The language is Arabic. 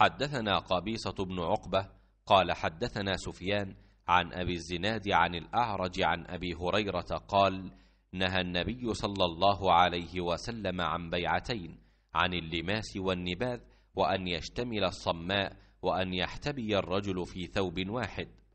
حدثنا قبيصة بن عقبة قال حدثنا سفيان عن أبي الزناد عن الأعرج عن أبي هريرة قال نهى النبي صلى الله عليه وسلم عن بيعتين عن اللماس والنباذ وأن يشتمل الصماء وأن يحتبي الرجل في ثوب واحد